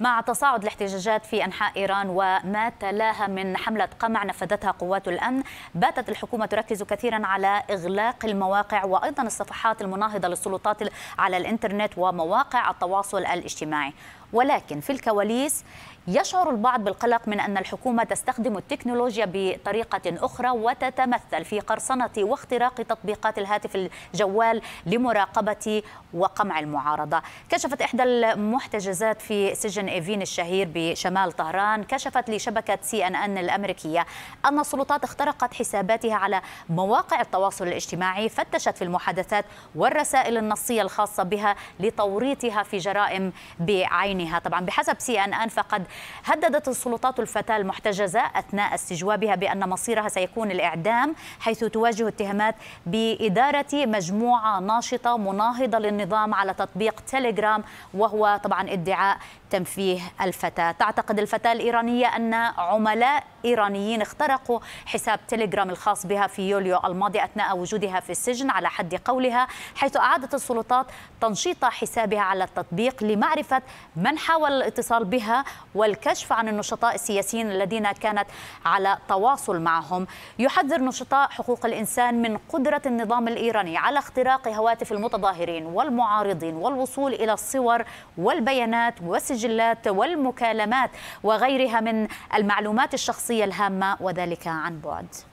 مع تصاعد الاحتجاجات في أنحاء إيران وما تلاها من حملة قمع نفذتها قوات الأمن باتت الحكومة تركز كثيرا على إغلاق المواقع وأيضا الصفحات المناهضة للسلطات على الإنترنت ومواقع التواصل الاجتماعي ولكن في الكواليس يشعر البعض بالقلق من أن الحكومة تستخدم التكنولوجيا بطريقة أخرى وتتمثل في قرصنة واختراق تطبيقات الهاتف الجوال لمراقبة وقمع المعارضة كشفت إحدى المحتجزات في سجن ايفين الشهير بشمال طهران كشفت لشبكة سي ان ان الأمريكية أن السلطات اخترقت حساباتها على مواقع التواصل الاجتماعي فتشت في المحادثات والرسائل النصية الخاصة بها لتوريطها في جرائم بعينها طبعا بحسب سي ان ان فقد هددت السلطات الفتاة المحتجزة أثناء استجوابها بأن مصيرها سيكون الإعدام حيث تواجه اتهامات بإدارة مجموعة ناشطة مناهضة للنظام على تطبيق تيليجرام وهو طبعا ادعاء تنفيه الفتاة تعتقد الفتاة الإيرانية أن عملاء إيرانيين اخترقوا حساب تيليجرام الخاص بها في يوليو الماضي أثناء وجودها في السجن على حد قولها حيث أعادت السلطات تنشيط حسابها على التطبيق لمعرفة من حاول الاتصال بها والكشف عن النشطاء السياسيين الذين كانت على تواصل معهم يحذر نشطاء حقوق الإنسان من قدرة النظام الإيراني على اختراق هواتف المتظاهرين والمعارضين والوصول إلى الصور والبيانات والسجن المسجلات والمكالمات وغيرها من المعلومات الشخصية الهامة وذلك عن بعد